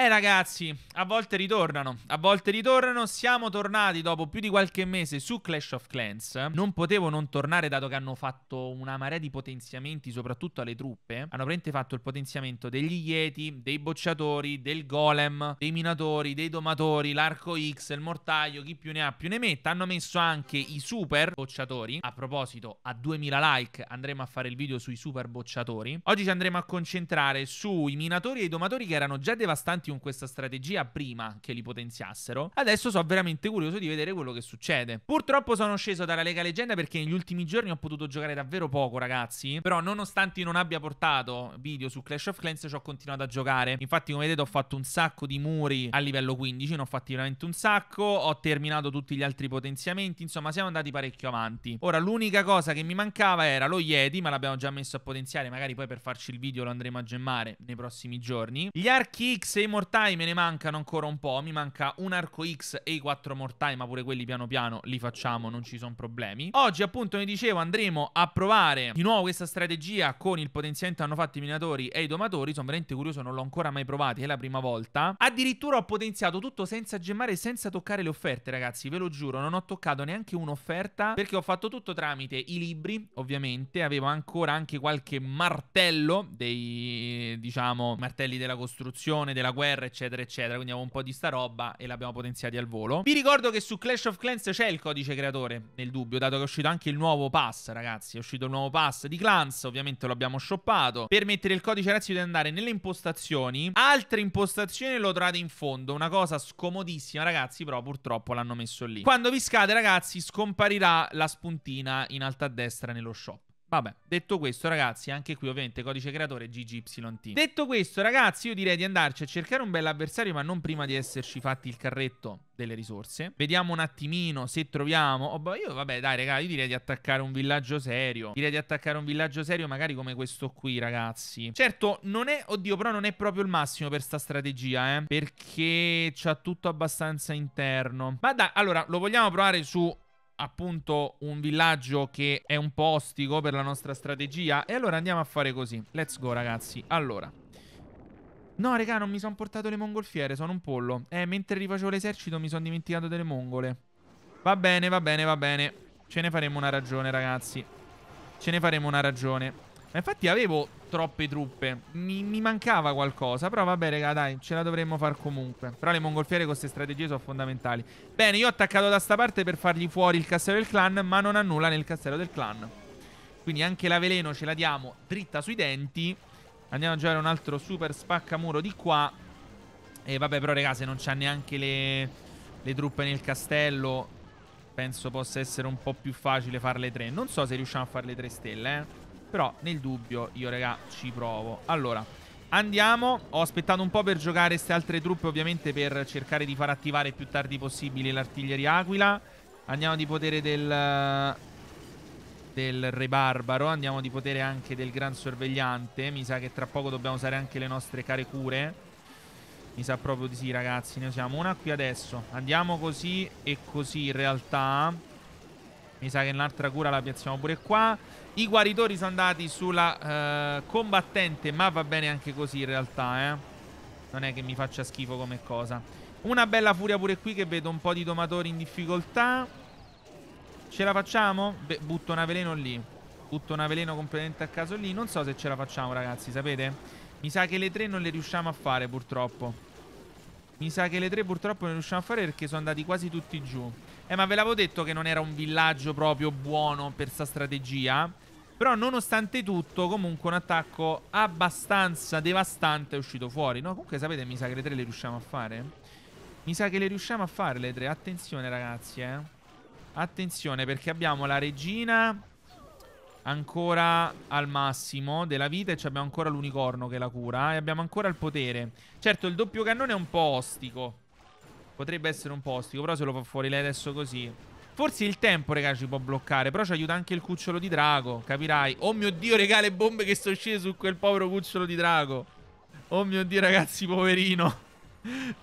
Eh ragazzi, a volte ritornano, a volte ritornano, siamo tornati dopo più di qualche mese su Clash of Clans, non potevo non tornare dato che hanno fatto una marea di potenziamenti soprattutto alle truppe, hanno praticamente fatto il potenziamento degli Yeti, dei bocciatori, del golem, dei minatori, dei domatori, l'arco X, il mortaio, chi più ne ha più ne metta, hanno messo anche i super bocciatori, a proposito a 2000 like andremo a fare il video sui super bocciatori, oggi ci andremo a concentrare sui minatori e i domatori che erano già devastanti avanti con questa strategia prima che li potenziassero. Adesso sono veramente curioso di vedere quello che succede. Purtroppo sono sceso dalla Lega Leggenda perché negli ultimi giorni ho potuto giocare davvero poco, ragazzi. Però nonostante non abbia portato video su Clash of Clans, ci ho continuato a giocare. Infatti, come vedete, ho fatto un sacco di muri a livello 15, ne ho fatti veramente un sacco. Ho terminato tutti gli altri potenziamenti, insomma, siamo andati parecchio avanti. Ora, l'unica cosa che mi mancava era lo Yeti, ma l'abbiamo già messo a potenziare. Magari poi per farci il video lo andremo a gemmare nei prossimi giorni. Gli archi X e i mortai me ne mancano ancora un po'. Mi manca un arco X e i quattro mortai, ma pure quelli piano piano li facciamo, non ci sono problemi. Oggi, appunto, mi dicevo, andremo a provare di nuovo questa strategia con il potenziamento hanno fatto i minatori e i domatori. Sono veramente curioso, non l'ho ancora mai provato, è la prima volta. Addirittura ho potenziato tutto senza gemmare e senza toccare le offerte, ragazzi. Ve lo giuro, non ho toccato neanche un'offerta perché ho fatto tutto tramite i libri, ovviamente. Avevo ancora anche qualche martello dei, diciamo, martelli della costruzione, della guerra guerra, eccetera, eccetera. Quindi abbiamo un po' di sta roba e l'abbiamo potenziati al volo. Vi ricordo che su Clash of Clans c'è il codice creatore, nel dubbio, dato che è uscito anche il nuovo pass, ragazzi. È uscito il nuovo pass di Clans, ovviamente lo abbiamo shoppato. Per mettere il codice, ragazzi, dovete andare nelle impostazioni. Altre impostazioni lo trovate in fondo. Una cosa scomodissima, ragazzi, però purtroppo l'hanno messo lì. Quando vi scade, ragazzi, scomparirà la spuntina in alto a destra nello shop. Vabbè, detto questo ragazzi, anche qui ovviamente codice creatore GGYT. Detto questo ragazzi, io direi di andarci a cercare un bel avversario, ma non prima di esserci fatti il carretto delle risorse. Vediamo un attimino se troviamo... Oh, boh, io vabbè dai raga, io direi di attaccare un villaggio serio. Direi di attaccare un villaggio serio magari come questo qui ragazzi. Certo, non è... Oddio, però non è proprio il massimo per sta strategia, eh. Perché c'ha tutto abbastanza interno. Ma dai, allora, lo vogliamo provare su appunto un villaggio che è un po' ostico per la nostra strategia E allora andiamo a fare così Let's go ragazzi Allora No raga non mi sono portato le mongolfiere Sono un pollo Eh mentre rifacevo l'esercito mi sono dimenticato delle mongole Va bene va bene va bene Ce ne faremo una ragione ragazzi Ce ne faremo una ragione ma infatti avevo troppe truppe. Mi, mi, mancava qualcosa. Però vabbè, raga, dai, ce la dovremmo far comunque. Però le mongolfiere con queste strategie sono fondamentali. Bene, io ho attaccato da sta parte per fargli fuori il castello del clan, ma non ha nulla nel castello del clan. Quindi anche la veleno ce la diamo dritta sui denti. Andiamo a giocare un altro super spaccamuro di qua. E vabbè, però, raga, se non c'ha neanche le, le truppe nel castello, penso possa essere un po' più facile farle tre. Non so se riusciamo a farle tre stelle, eh. Però nel dubbio io raga ci provo Allora andiamo Ho aspettato un po' per giocare queste altre truppe ovviamente Per cercare di far attivare più tardi possibile l'artiglieria aquila Andiamo di potere del del Re Barbaro Andiamo di potere anche del Gran Sorvegliante Mi sa che tra poco dobbiamo usare anche le nostre care cure mi sa proprio di sì ragazzi Ne usiamo una qui adesso Andiamo così e così in realtà mi sa che un'altra cura la piazziamo pure qua. I guaritori sono andati sulla eh, combattente, ma va bene anche così in realtà, eh. Non è che mi faccia schifo come cosa. Una bella furia pure qui che vedo un po' di domatori in difficoltà. Ce la facciamo? Beh, butto una veleno lì. Butto una veleno completamente a caso lì. Non so se ce la facciamo, ragazzi, sapete? Mi sa che le tre non le riusciamo a fare, purtroppo. Mi sa che le tre purtroppo non riusciamo a fare perché sono andati quasi tutti giù. Eh, ma ve l'avevo detto che non era un villaggio proprio buono per sta strategia. Però nonostante tutto, comunque un attacco abbastanza devastante è uscito fuori. No, comunque sapete, mi sa che le tre le riusciamo a fare. Mi sa che le riusciamo a fare le tre. Attenzione ragazzi, eh. Attenzione perché abbiamo la regina ancora al massimo della vita e abbiamo ancora l'unicorno che la cura eh, e abbiamo ancora il potere. Certo, il doppio cannone è un po' ostico. Potrebbe essere un po' ostico, però se lo fa fuori lei adesso così. Forse il tempo, raga, ci può bloccare, però ci aiuta anche il cucciolo di drago, capirai? Oh mio Dio, raga, le bombe che sono scese su quel povero cucciolo di drago. Oh mio Dio, ragazzi, poverino.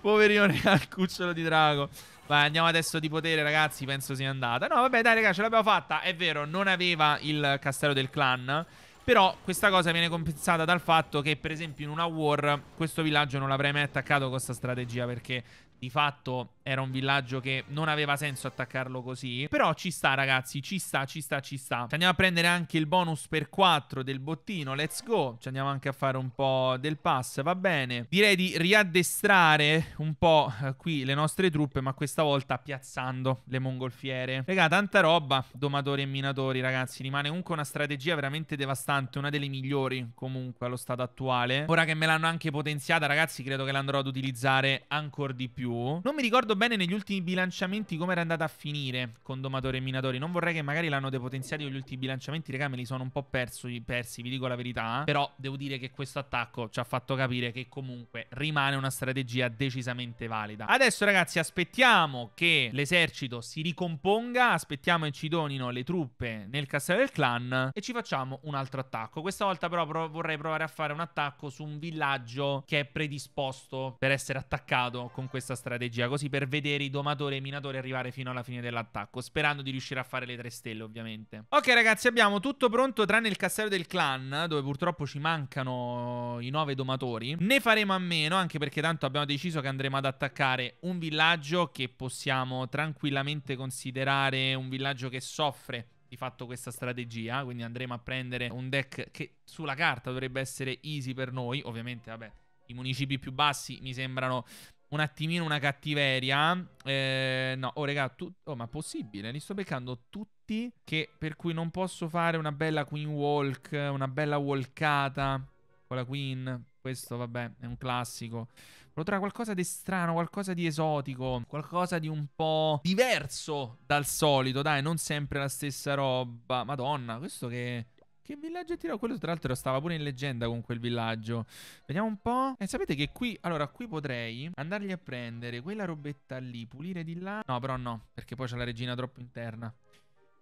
poverino, raga, il cucciolo di drago. Vai, andiamo adesso di potere, ragazzi. Penso sia andata. No, vabbè, dai, ragazzi, ce l'abbiamo fatta. È vero, non aveva il castello del clan. Però questa cosa viene compensata dal fatto che, per esempio, in una war questo villaggio non l'avrei mai attaccato con questa strategia perché di fatto era un villaggio che non aveva senso attaccarlo così. Però ci sta, ragazzi. Ci sta, ci sta, ci sta. Ci andiamo a prendere anche il bonus per 4 del bottino. Let's go. Ci andiamo anche a fare un po' del pass. Va bene. Direi di riaddestrare un po' eh, qui le nostre truppe. Ma questa volta piazzando le mongolfiere. Raga, tanta roba. Domatori e minatori, ragazzi. Rimane comunque una strategia veramente devastante. Una delle migliori comunque allo stato attuale. Ora che me l'hanno anche potenziata, ragazzi, credo che l'andrò ad utilizzare ancora di più più. Non mi ricordo bene negli ultimi bilanciamenti come era andata a finire con domatori e minatori. Non vorrei che magari l'hanno depotenziato gli ultimi bilanciamenti. Raga, me li sono un po' perso, persi, vi dico la verità. Eh. Però devo dire che questo attacco ci ha fatto capire che comunque rimane una strategia decisamente valida. Adesso, ragazzi, aspettiamo che l'esercito si ricomponga. Aspettiamo e ci donino le truppe nel castello del clan. E ci facciamo un altro attacco. Questa volta, però, prov vorrei provare a fare un attacco su un villaggio che è predisposto per essere attaccato con questa strategia, così per vedere i domatori e i minatori arrivare fino alla fine dell'attacco, sperando di riuscire a fare le tre stelle ovviamente. Ok ragazzi, abbiamo tutto pronto tranne il castello del clan, dove purtroppo ci mancano i nove domatori. Ne faremo a meno, anche perché tanto abbiamo deciso che andremo ad attaccare un villaggio che possiamo tranquillamente considerare un villaggio che soffre di fatto questa strategia, quindi andremo a prendere un deck che sulla carta dovrebbe essere easy per noi, ovviamente vabbè i municipi più bassi mi sembrano un attimino una cattiveria. Eh, no, oh raga, tu... oh ma possibile? Li sto beccando tutti che... per cui non posso fare una bella queen walk, una bella walkata con la queen. Questo vabbè, è un classico. Lo trova qualcosa di strano, qualcosa di esotico, qualcosa di un po' diverso dal solito, dai, non sempre la stessa roba. Madonna, questo che che villaggio è tirò? Quello tra l'altro stava pure in leggenda con quel villaggio. Vediamo un po'. E sapete che qui... Allora, qui potrei andargli a prendere quella robetta lì, pulire di là. No, però no, perché poi c'è la regina troppo interna.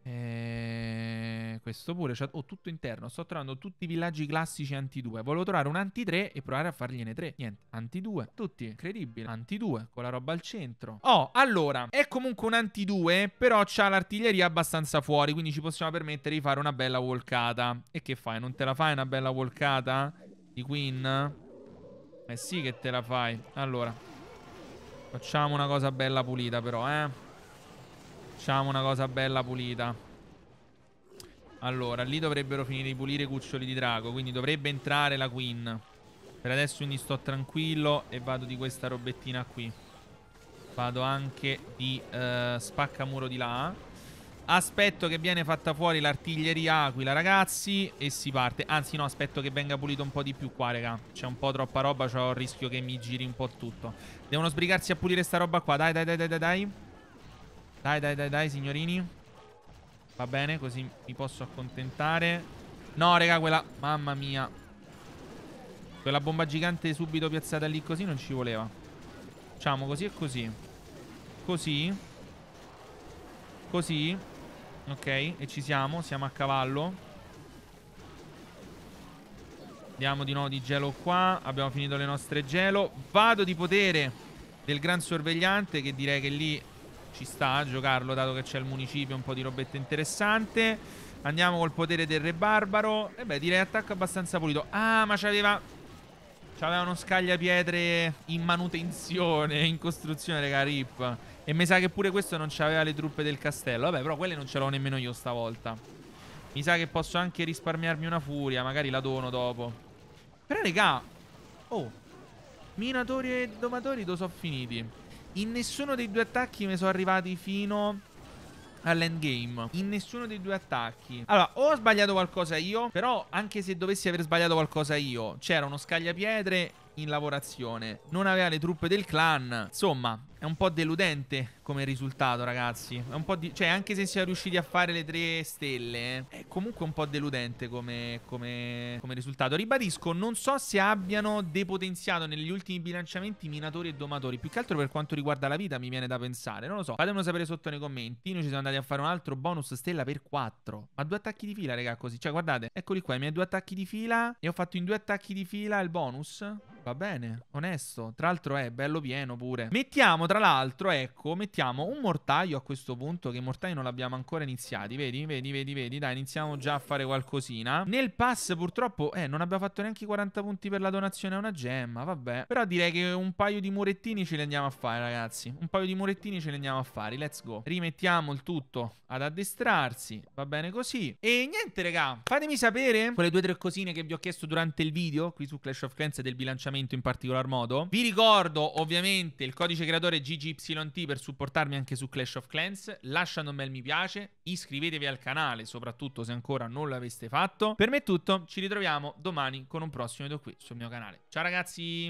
Eh, questo pure, cioè, ho tutto interno. Sto trovando tutti i villaggi classici anti 2. Volevo trovare un anti 3 e provare a fargliene 3. Niente, anti 2. Tutti, incredibile. Anti 2, con la roba al centro. Oh, allora, è comunque un anti 2, però c'ha l'artiglieria abbastanza fuori, quindi ci possiamo permettere di fare una bella volcata. E che fai? Non te la fai una bella volcata? Di Queen? Eh sì che te la fai. Allora, facciamo una cosa bella pulita però, eh. Facciamo una cosa bella pulita. Allora, lì dovrebbero finire di pulire i cuccioli di drago, quindi dovrebbe entrare la queen. Per adesso quindi sto tranquillo e vado di questa robettina qui. Vado anche di uh, spaccamuro di là. Aspetto che viene fatta fuori l'artiglieria aquila, ragazzi, e si parte. Anzi, no, aspetto che venga pulito un po' di più qua, raga. C'è un po' troppa roba, c'ho il rischio che mi giri un po' tutto. Devono sbrigarsi a pulire sta roba qua, dai dai, dai, dai, dai, dai. Dai, dai, dai, dai, signorini. Va bene, così mi posso accontentare. No, raga, quella... Mamma mia. Quella bomba gigante subito piazzata lì così non ci voleva. Facciamo così e così. Così. Così. Ok, e ci siamo. Siamo a cavallo. Andiamo di nuovo di gelo qua. Abbiamo finito le nostre gelo. Vado di potere del gran sorvegliante che direi che lì ci sta a giocarlo dato che c'è il municipio, un po' di robetta interessante. Andiamo col potere del re barbaro. E beh, direi attacco abbastanza pulito. Ah, ma c'aveva... C'aveva uno scagliapietre in manutenzione, in costruzione, raga, rip. E mi sa che pure questo non c'aveva le truppe del castello. Vabbè, però quelle non ce l'ho nemmeno io stavolta. Mi sa che posso anche risparmiarmi una furia. Magari la dono dopo. Però, raga... Oh, Minatori e domatori do sono finiti. In nessuno dei due attacchi mi sono arrivati fino all'endgame In nessuno dei due attacchi Allora, o ho sbagliato qualcosa io Però anche se dovessi aver sbagliato qualcosa io C'era uno scagliapietre in lavorazione. Non aveva le truppe del clan. Insomma, è un po' deludente come risultato, ragazzi. È un po' di... Cioè, anche se si è riusciti a fare le tre stelle, eh, è comunque un po' deludente come, come, come risultato. Ribadisco, non so se abbiano depotenziato negli ultimi bilanciamenti minatori e domatori. Più che altro per quanto riguarda la vita mi viene da pensare. Non lo so. Fatemelo sapere sotto nei commenti. Noi ci siamo andati a fare un altro bonus stella per 4. Ma due attacchi di fila, raga, così. Cioè, guardate. Eccoli qua, i miei due attacchi di fila. E ho fatto in due attacchi di fila il bonus. Va bene, onesto. Tra l'altro è eh, bello pieno pure. Mettiamo, tra l'altro, ecco, mettiamo un mortaio a questo punto, che i mortai non l'abbiamo ancora iniziati. Vedi, vedi, vedi, vedi. Dai, iniziamo già a fare qualcosina. Nel pass, purtroppo, eh, non abbiamo fatto neanche i 40 punti per la donazione a una gemma, vabbè. Però direi che un paio di murettini ce li andiamo a fare, ragazzi. Un paio di murettini ce li andiamo a fare, let's go. Rimettiamo il tutto ad addestrarsi, va bene così. E niente, raga, fatemi sapere quelle due o tre cosine che vi ho chiesto durante il video, qui su Clash of Clans del bilanciamento appuntamento in particolar modo. Vi ricordo ovviamente il codice creatore GGYT per supportarmi anche su Clash of Clans. Lasciate un bel mi piace, iscrivetevi al canale, soprattutto se ancora non l'aveste fatto. Per me è tutto, ci ritroviamo domani con un prossimo video qui sul mio canale. Ciao ragazzi!